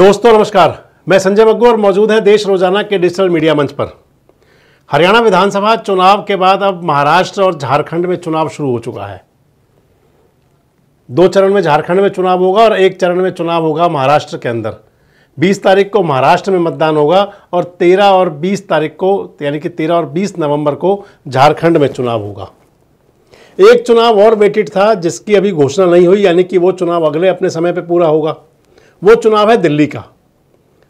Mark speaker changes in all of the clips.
Speaker 1: दोस्तों नमस्कार मैं संजय बग्गू और मौजूद है देश रोजाना के डिजिटल मीडिया मंच पर हरियाणा विधानसभा चुनाव के बाद अब महाराष्ट्र और झारखंड में चुनाव शुरू हो चुका है दो चरण में झारखंड में चुनाव होगा और एक चरण में चुनाव होगा महाराष्ट्र के अंदर 20 तारीख को महाराष्ट्र में मतदान होगा और 13 और 20 तारीख को यानी कि 13 और 20 नवंबर को झारखंड में चुनाव होगा एक चुनाव और वेटेड था जिसकी अभी घोषणा नहीं हुई यानी कि वो चुनाव अगले अपने समय पर पूरा होगा वो चुनाव है दिल्ली का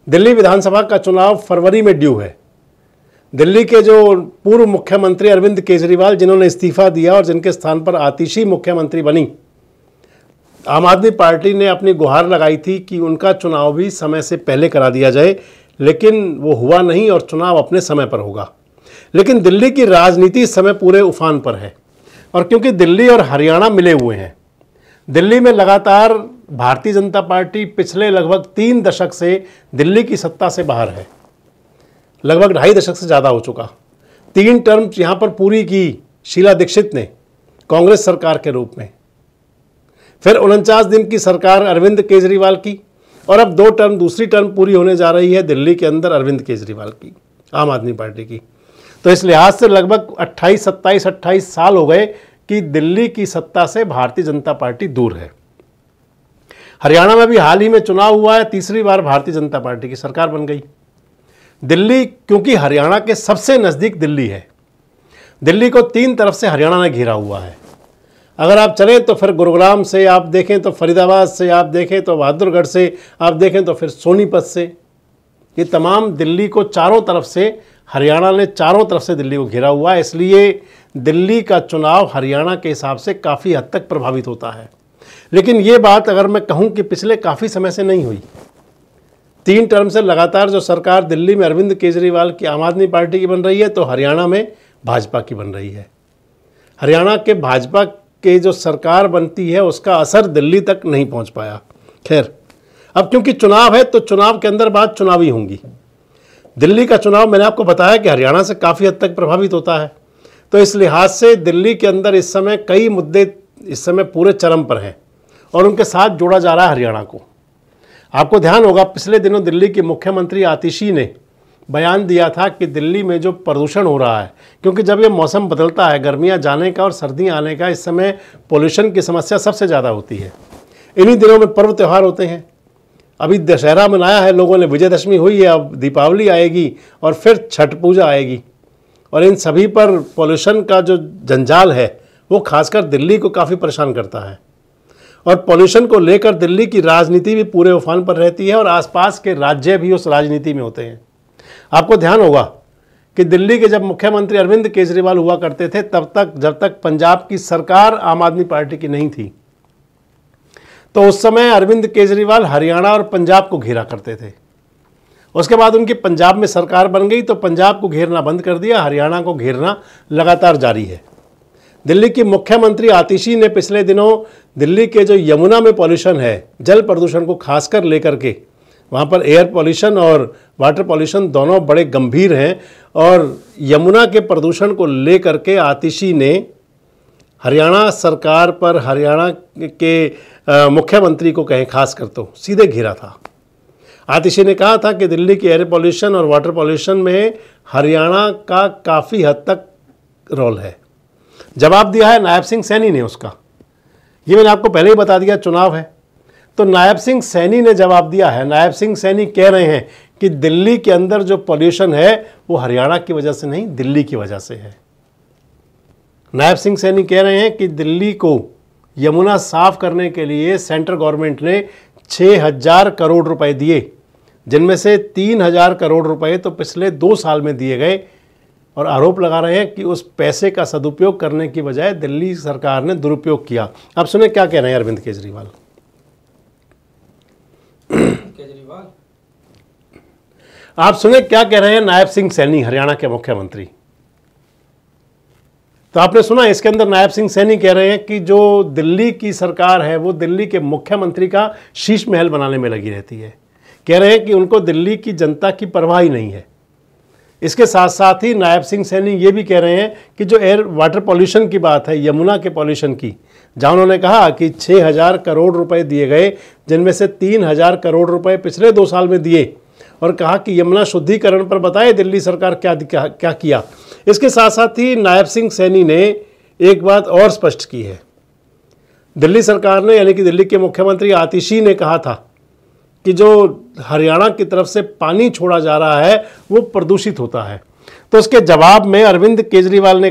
Speaker 1: दिल्ली विधानसभा का चुनाव फरवरी में ड्यू है दिल्ली के जो पूर्व मुख्यमंत्री अरविंद केजरीवाल जिन्होंने इस्तीफा दिया और जिनके स्थान पर आतिशी मुख्यमंत्री बनी आम आदमी पार्टी ने अपनी गुहार लगाई थी कि उनका चुनाव भी समय से पहले करा दिया जाए लेकिन वो हुआ नहीं और चुनाव अपने समय पर होगा लेकिन दिल्ली की राजनीति इस समय पूरे उफान पर है और क्योंकि दिल्ली और हरियाणा मिले हुए हैं दिल्ली में लगातार भारतीय जनता पार्टी पिछले लगभग तीन दशक से दिल्ली की सत्ता से बाहर है लगभग ढाई दशक से ज़्यादा हो चुका तीन टर्म यहाँ पर पूरी की शीला दीक्षित ने कांग्रेस सरकार के रूप में फिर उनचास दिन की सरकार अरविंद केजरीवाल की और अब दो टर्म दूसरी टर्म पूरी होने जा रही है दिल्ली के अंदर अरविंद केजरीवाल की आम आदमी पार्टी की तो इस लिहाज से लगभग 28 27 28 साल हो गए कि दिल्ली की सत्ता से भारतीय जनता पार्टी दूर है हरियाणा में भी हाल ही में चुनाव हुआ है तीसरी बार भारतीय जनता पार्टी की सरकार बन गई दिल्ली क्योंकि हरियाणा के सबसे नज़दीक दिल्ली है दिल्ली को तीन तरफ से हरियाणा ने घिरा हुआ है अगर आप चलें तो फिर गुरुग्राम से आप देखें तो फरीदाबाद से आप देखें तो बहादुरगढ़ से आप देखें तो फिर सोनीपत से ये तमाम दिल्ली को चारों तरफ से हरियाणा ने चारों तरफ से दिल्ली को घिरा हुआ है इसलिए दिल्ली का चुनाव हरियाणा के हिसाब से काफ़ी हद तक प्रभावित होता है लेकिन ये बात अगर मैं कहूँ कि पिछले काफ़ी समय से नहीं हुई तीन टर्म से लगातार जो सरकार दिल्ली में अरविंद केजरीवाल की आम आदमी पार्टी की बन रही है तो हरियाणा में भाजपा की बन रही है हरियाणा के भाजपा के जो सरकार बनती है उसका असर दिल्ली तक नहीं पहुंच पाया खैर अब क्योंकि चुनाव है तो चुनाव के अंदर बात चुनावी होंगी दिल्ली का चुनाव मैंने आपको बताया कि हरियाणा से काफ़ी हद तक प्रभावित होता है तो इस लिहाज से दिल्ली के अंदर इस समय कई मुद्दे इस समय पूरे चरम पर हैं और उनके साथ जोड़ा जा रहा है हरियाणा को आपको ध्यान होगा पिछले दिनों दिल्ली के मुख्यमंत्री आतिशी ने बयान दिया था कि दिल्ली में जो प्रदूषण हो रहा है क्योंकि जब ये मौसम बदलता है गर्मियाँ जाने का और सर्दियाँ आने का इस समय पोल्यूशन की समस्या सबसे ज़्यादा होती है इन्हीं दिनों में पर्व त्यौहार होते हैं अभी दशहरा मनाया है लोगों ने विजयदशमी हुई है अब दीपावली आएगी और फिर छठ पूजा आएगी और इन सभी पर पॉल्यूशन का जो जंजाल है वो खासकर दिल्ली को काफ़ी परेशान करता है और पॉल्यूशन को लेकर दिल्ली की राजनीति भी पूरे उफान पर रहती है और आसपास के राज्य भी उस राजनीति में होते हैं आपको ध्यान होगा कि दिल्ली के जब मुख्यमंत्री अरविंद केजरीवाल हुआ करते थे तब तक जब तक पंजाब की सरकार आम आदमी पार्टी की नहीं थी तो उस समय अरविंद केजरीवाल हरियाणा और पंजाब को घेरा करते थे उसके बाद उनकी पंजाब में सरकार बन गई तो पंजाब को घेरना बंद कर दिया हरियाणा को घेरना लगातार जारी है दिल्ली की मुख्यमंत्री आतिशी ने पिछले दिनों दिल्ली के जो यमुना में पॉल्यूशन है जल प्रदूषण को खासकर लेकर के वहाँ पर एयर पॉल्यूशन और वाटर पॉल्यूशन दोनों बड़े गंभीर हैं और यमुना के प्रदूषण को लेकर के आतिशी ने हरियाणा सरकार पर हरियाणा के मुख्यमंत्री को कहें खास कर तो सीधे घिरा था आतिशी ने कहा था कि दिल्ली के एयर पॉल्यूशन और वाटर पॉल्यूशन में हरियाणा का काफ़ी हद तक रोल है जवाब दिया है नायब सिंह सैनी ने उसका ये मैंने आपको पहले ही बता दिया चुनाव है तो नायब सिंह सैनी ने जवाब दिया है नायब सिंह सैनी कह रहे हैं कि दिल्ली के अंदर जो पॉल्यूशन है वो हरियाणा की वजह से नहीं दिल्ली की वजह से है नायब सिंह सैनी कह रहे हैं कि दिल्ली को यमुना साफ करने के लिए सेंट्रल गवर्नमेंट ने छः हजार करोड़ रुपए दिए जिनमें से तीन हजार करोड़ रुपए तो पिछले दो साल में दिए गए और आरोप लगा रहे हैं कि उस पैसे का सदुपयोग करने की बजाय दिल्ली सरकार ने दुरुपयोग किया आप सुने क्या कह रहे हैं अरविंद केजरीवाल
Speaker 2: केजरीवाल
Speaker 1: आप सुने क्या कह रहे हैं नायब सिंह सैनी हरियाणा के मुख्यमंत्री तो आपने सुना इसके अंदर नायब सिंह सैनी कह रहे हैं कि जो दिल्ली की सरकार है वो दिल्ली के मुख्यमंत्री का शीश महल बनाने में लगी रहती है कह रहे हैं कि उनको दिल्ली की जनता की परवाह ही नहीं है इसके साथ साथ ही नायब सिंह सैनी ये भी कह रहे हैं कि जो एयर वाटर पॉल्यूशन की बात है यमुना के पॉल्यूशन की जहाँ उन्होंने कहा कि 6000 करोड़ रुपए दिए गए जिनमें से 3000 करोड़ रुपए पिछले दो साल में दिए और कहा कि यमुना शुद्धिकरण पर बताए दिल्ली सरकार क्या क्या, क्या किया इसके साथ साथ ही नायब सिंह सैनी ने एक बात और स्पष्ट की है दिल्ली सरकार ने यानी कि दिल्ली के मुख्यमंत्री आतिशी ने कहा था कि जो हरियाणा की तरफ से पानी छोड़ा जा रहा है वो प्रदूषित होता है तो उसके जवाब में अरविंद केजरीवाल ने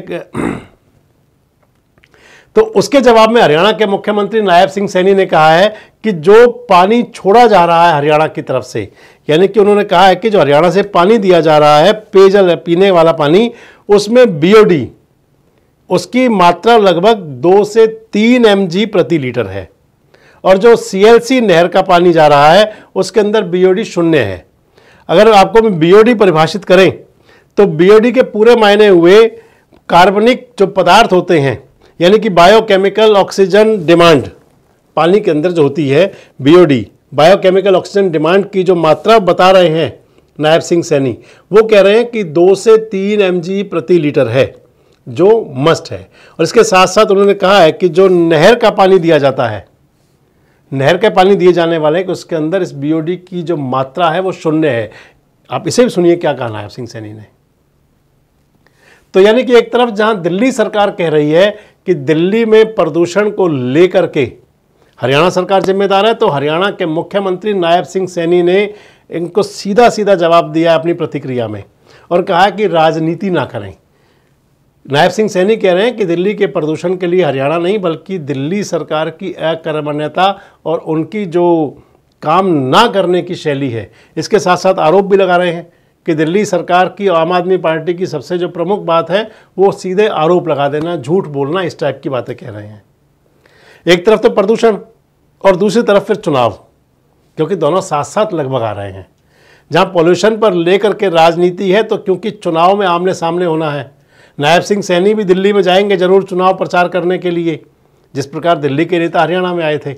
Speaker 1: तो उसके जवाब में हरियाणा के मुख्यमंत्री नायब सिंह सैनी ने कहा है कि जो पानी छोड़ा जा रहा है हरियाणा की तरफ से यानी कि उन्होंने कहा है कि जो हरियाणा से पानी दिया जा रहा है पेयजल पीने वाला पानी उसमें बीओडी उसकी मात्रा लगभग दो से तीन एम प्रति लीटर है और जो सीएलसी नहर का पानी जा रहा है उसके अंदर बीओडी शून्य है अगर आपको हम बीओडी परिभाषित करें तो बीओडी के पूरे मायने हुए कार्बनिक जो पदार्थ होते हैं यानी कि बायोकेमिकल ऑक्सीजन डिमांड पानी के अंदर जो होती है बीओडी बायोकेमिकल ऑक्सीजन डिमांड की जो मात्रा बता रहे हैं नायब सिंह सैनी वो कह रहे हैं कि दो से तीन एम प्रति लीटर है जो मस्ट है और इसके साथ साथ उन्होंने कहा है कि जो नहर का पानी दिया जाता है नहर के पानी दिए जाने वाले कि उसके अंदर इस बीओडी की जो मात्रा है वो शून्य है आप इसे भी सुनिए क्या कहना है सिंह सैनी ने तो यानी कि एक तरफ जहां दिल्ली सरकार कह रही है कि दिल्ली में प्रदूषण को लेकर के हरियाणा सरकार जिम्मेदार है तो हरियाणा के मुख्यमंत्री नायब सिंह सैनी ने इनको सीधा सीधा जवाब दिया अपनी प्रतिक्रिया में और कहा कि राजनीति ना करें नायब सिंह सैनी कह रहे हैं कि दिल्ली के प्रदूषण के लिए हरियाणा नहीं बल्कि दिल्ली सरकार की अकर्मण्यता और उनकी जो काम ना करने की शैली है इसके साथ साथ आरोप भी लगा रहे हैं कि दिल्ली सरकार की आम आदमी पार्टी की सबसे जो प्रमुख बात है वो सीधे आरोप लगा देना झूठ बोलना इस टाइप की बातें कह रहे हैं एक तरफ तो प्रदूषण और दूसरी तरफ फिर चुनाव क्योंकि दोनों साथ साथ लगभग आ रहे हैं जहाँ पॉल्यूशन पर लेकर के राजनीति है तो क्योंकि चुनाव में आमने सामने होना है नायब सिंह सैनी भी दिल्ली में जाएंगे जरूर चुनाव प्रचार करने के लिए जिस प्रकार दिल्ली के नेता हरियाणा में आए थे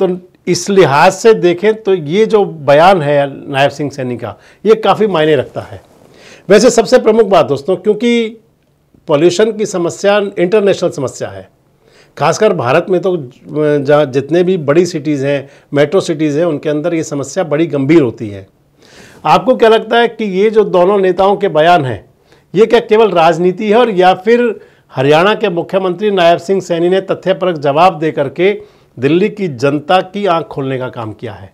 Speaker 1: तो इस लिहाज से देखें तो ये जो बयान है नायब सिंह सैनी का ये काफ़ी मायने रखता है वैसे सबसे प्रमुख बात दोस्तों क्योंकि पॉल्यूशन की समस्या इंटरनेशनल समस्या है खासकर भारत में तो जहाँ जितने भी बड़ी सिटीज़ हैं मेट्रो सिटीज़ हैं उनके अंदर ये समस्या बड़ी गंभीर होती है आपको क्या लगता है कि ये जो दोनों नेताओं के बयान हैं ये क्या केवल राजनीति है और या फिर हरियाणा के मुख्यमंत्री नायब सिंह सैनी ने तथ्यपरक जवाब दे करके दिल्ली की जनता की आंख खोलने का काम किया है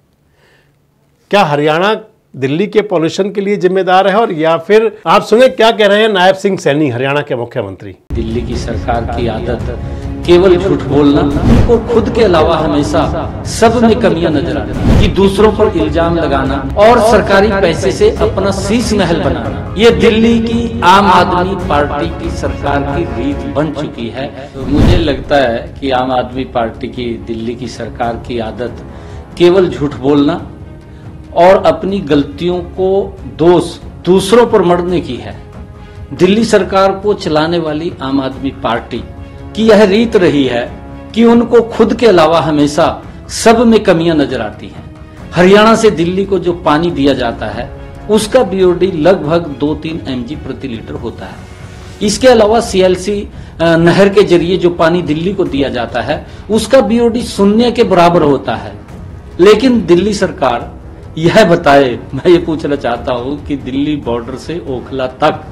Speaker 1: क्या हरियाणा दिल्ली के पॉल्यूशन के लिए जिम्मेदार है और या फिर आप सुने क्या कह रहे हैं नायब सिंह सैनी हरियाणा के मुख्यमंत्री दिल्ली की सरकार की आदत केवल झूठ बोलना उनको खुद
Speaker 2: के अलावा हमेशा सब में कमियां नजर आ कि दूसरों पर इल्जाम लगाना और सरकारी पैसे से अपना शीश महल बनाना ये दिल्ली की आम आदमी पार्टी की सरकार की रीत बन चुकी है मुझे लगता है कि आम आदमी पार्टी की दिल्ली की सरकार की आदत केवल झूठ बोलना और अपनी गलतियों को दोष दूसरों पर मरने की है दिल्ली सरकार को चलाने वाली आम आदमी पार्टी कि यह रीत रही है कि उनको खुद के अलावा हमेशा सब में कमियां नजर आती हैं हरियाणा से दिल्ली को जो पानी दिया जाता है उसका बीओडी लगभग दो तीन एम प्रति लीटर होता है इसके अलावा सीएलसी नहर के जरिए जो पानी दिल्ली को दिया जाता है उसका बीओडी शून्य के बराबर होता है लेकिन दिल्ली सरकार यह बताए मैं ये पूछना चाहता हूं कि दिल्ली बॉर्डर से ओखला तक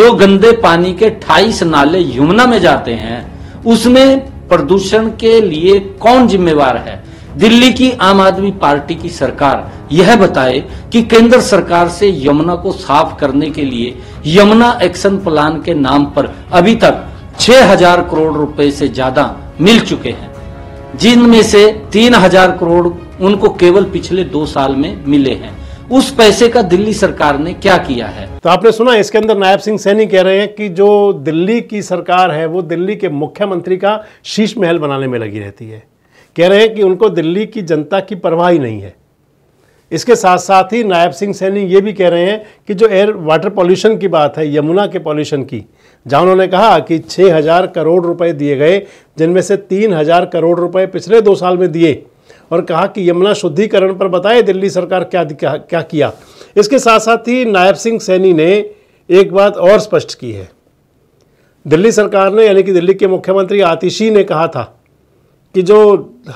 Speaker 2: जो गंदे पानी के 28 नाले यमुना में जाते हैं उसमें प्रदूषण के लिए कौन जिम्मेवार है दिल्ली की आम आदमी पार्टी की सरकार यह बताए कि केंद्र सरकार से यमुना को साफ करने के लिए यमुना एक्शन प्लान के नाम पर अभी तक 6000 करोड़ रुपए से ज्यादा मिल चुके हैं जिनमें से 3000 करोड़ उनको केवल पिछले दो साल में मिले हैं उस
Speaker 1: पैसे का दिल्ली सरकार ने क्या किया है तो आपने सुना इसके अंदर नायब सिंह सैनी कह रहे हैं कि जो दिल्ली की सरकार है वो दिल्ली के मुख्यमंत्री का शीश महल बनाने में लगी रहती है कह रहे हैं कि उनको दिल्ली की जनता की परवाह ही नहीं है इसके साथ साथ ही नायब सिंह सैनी ये भी कह रहे हैं कि जो एयर वाटर पॉल्यूशन की बात है यमुना के पॉल्यूशन की जहाँ उन्होंने कहा कि हजार करोड़ रुपए दिए गए जिनमें से हजार करोड़ रुपए पिछले दो साल में दिए और कहा कि यमुना शुद्धिकरण पर बताए दिल्ली सरकार क्या क्या, क्या किया इसके साथ साथ ही नायब सिंह सैनी ने एक बात और स्पष्ट की है दिल्ली सरकार ने यानी कि दिल्ली के मुख्यमंत्री आतिशी ने कहा था कि जो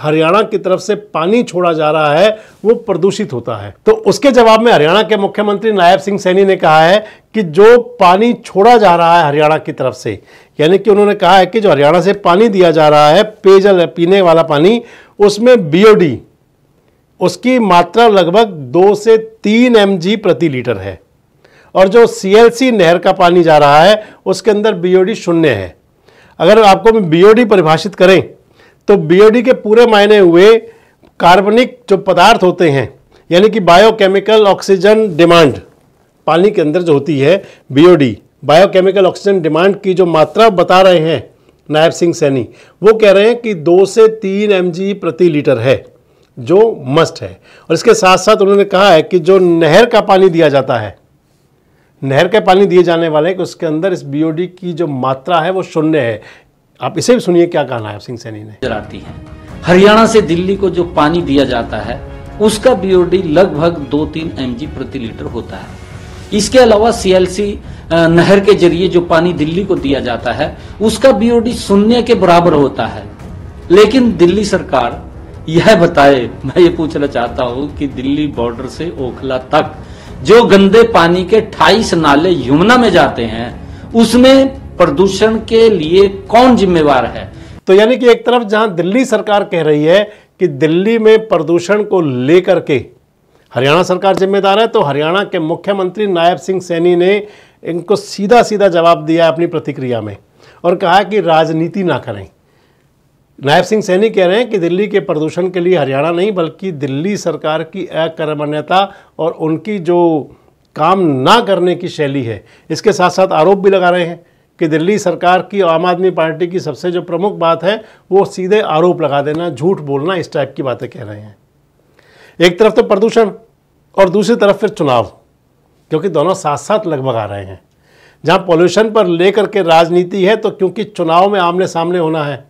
Speaker 1: हरियाणा की तरफ से पानी छोड़ा जा रहा है वो प्रदूषित होता है तो उसके जवाब में हरियाणा के मुख्यमंत्री नायब सिंह सैनी ने कहा है कि जो पानी छोड़ा जा रहा है हरियाणा की तरफ से यानी कि उन्होंने कहा है कि जो हरियाणा से पानी दिया जा रहा है पेयजल पीने वाला पानी उसमें बीओडी उसकी मात्रा लगभग दो से तीन एम प्रति लीटर है और जो सी नहर का पानी जा रहा है उसके अंदर बीओडी शून्य है अगर आपको बीओडी परिभाषित करें तो बीओडी के पूरे मायने हुए कार्बनिक जो पदार्थ होते हैं यानी कि बायोकेमिकल ऑक्सीजन डिमांड पानी के अंदर जो होती है बीओडी बायोकेमिकल ऑक्सीजन डिमांड की जो मात्रा बता रहे हैं नायब सिंह सैनी वो कह रहे हैं कि दो से तीन एम प्रति लीटर है जो मस्ट है और इसके साथ साथ उन्होंने कहा है कि जो नहर का पानी दिया जाता है नहर के पानी दिए जाने वाले हैं कि उसके अंदर इस बीओडी की जो मात्रा है वो शून्य है आप इसे भी सुनिए क्या कहा नायब सिंह सैनी ने आती है हरियाणा से दिल्ली को जो पानी दिया जाता है उसका बीओडी लगभग दो तीन एम
Speaker 2: प्रति लीटर होता है इसके अलावा सीएलसी नहर के जरिए जो पानी दिल्ली को दिया जाता है उसका बीओडी शून्य के बराबर होता है लेकिन दिल्ली सरकार यह बताए मैं ये पूछना चाहता हूं कि दिल्ली बॉर्डर से ओखला तक जो गंदे पानी के 28 नाले यमुना में जाते हैं उसमें
Speaker 1: प्रदूषण के लिए कौन जिम्मेवार है तो यानी कि एक तरफ जहां दिल्ली सरकार कह रही है कि दिल्ली में प्रदूषण को लेकर के हरियाणा सरकार जिम्मेदार है तो हरियाणा के मुख्यमंत्री नायब सिंह सैनी ने इनको सीधा सीधा जवाब दिया अपनी प्रतिक्रिया में और कहा कि राजनीति ना करें नायब सिंह सैनी कह रहे हैं कि दिल्ली के प्रदूषण के लिए हरियाणा नहीं बल्कि दिल्ली सरकार की अकर्मण्यता और उनकी जो काम ना करने की शैली है इसके साथ साथ आरोप भी लगा रहे हैं कि दिल्ली सरकार की आम आदमी पार्टी की सबसे जो प्रमुख बात है वो सीधे आरोप लगा देना झूठ बोलना इस टाइप की बातें कह रहे हैं एक तरफ तो प्रदूषण और दूसरी तरफ फिर चुनाव क्योंकि दोनों साथ साथ लगभग आ रहे हैं जहाँ पॉल्यूशन पर लेकर के राजनीति है तो क्योंकि चुनाव में आमने सामने होना है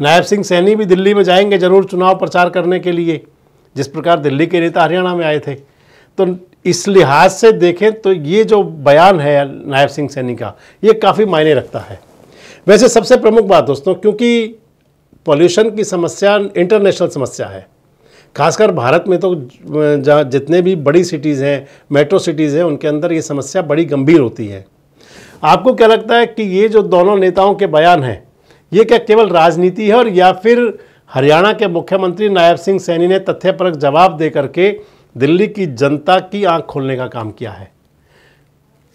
Speaker 1: नायब सिंह सैनी भी दिल्ली में जाएंगे ज़रूर चुनाव प्रचार करने के लिए जिस प्रकार दिल्ली के नेता हरियाणा में आए थे तो इस लिहाज से देखें तो ये जो बयान है नायब सिंह सैनी का ये काफ़ी मायने रखता है वैसे सबसे प्रमुख बात दोस्तों क्योंकि पॉल्यूशन की समस्या इंटरनेशनल समस्या है खासकर भारत में तो जहाँ जितने भी बड़ी सिटीज़ हैं मेट्रो सिटीज़ हैं उनके अंदर ये समस्या बड़ी गंभीर होती है आपको क्या लगता है कि ये जो दोनों नेताओं के बयान हैं ये क्या केवल राजनीति है और या फिर हरियाणा के मुख्यमंत्री नायब सिंह सैनी ने तथ्यपरक जवाब दे करके दिल्ली की जनता की आंख खोलने का काम किया है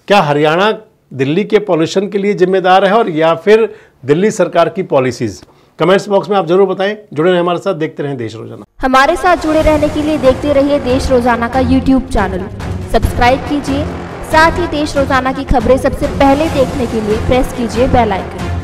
Speaker 1: क्या हरियाणा दिल्ली के पॉल्यूशन के लिए जिम्मेदार है और या फिर दिल्ली सरकार की पॉलिसीज़ कमेंट्स बॉक्स में आप जरूर बताएं जुड़े रहें हमारे साथ देखते रहें देश रोजाना
Speaker 2: हमारे साथ जुड़े रहने के लिए देखते रहिए देश रोजाना का यूट्यूब चैनल सब्सक्राइब कीजिए साथ ही देश रोजाना की खबरें सबसे पहले देखने के लिए प्रेस कीजिए बेलाइकन